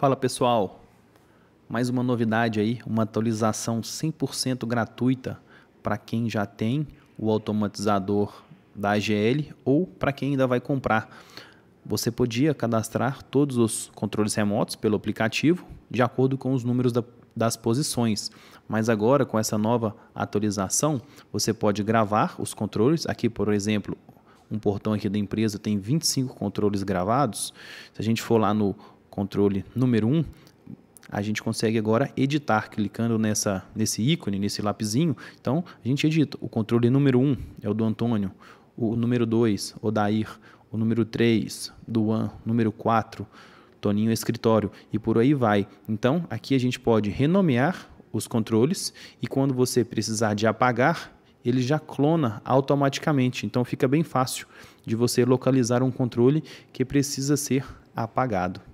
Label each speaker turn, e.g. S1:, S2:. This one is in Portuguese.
S1: Fala pessoal, mais uma novidade aí, uma atualização 100% gratuita para quem já tem o automatizador da AGL ou para quem ainda vai comprar. Você podia cadastrar todos os controles remotos pelo aplicativo de acordo com os números da, das posições, mas agora com essa nova atualização você pode gravar os controles. Aqui, por exemplo, um portão aqui da empresa tem 25 controles gravados. Se a gente for lá no controle número 1, um, a gente consegue agora editar clicando nessa, nesse ícone, nesse lapizinho. Então, a gente edita. O controle número 1 um é o do Antônio, o número 2, Odair, o número 3, Duan, número 4, Toninho é Escritório e por aí vai. Então, aqui a gente pode renomear os controles e quando você precisar de apagar, ele já clona automaticamente. Então, fica bem fácil de você localizar um controle que precisa ser apagado.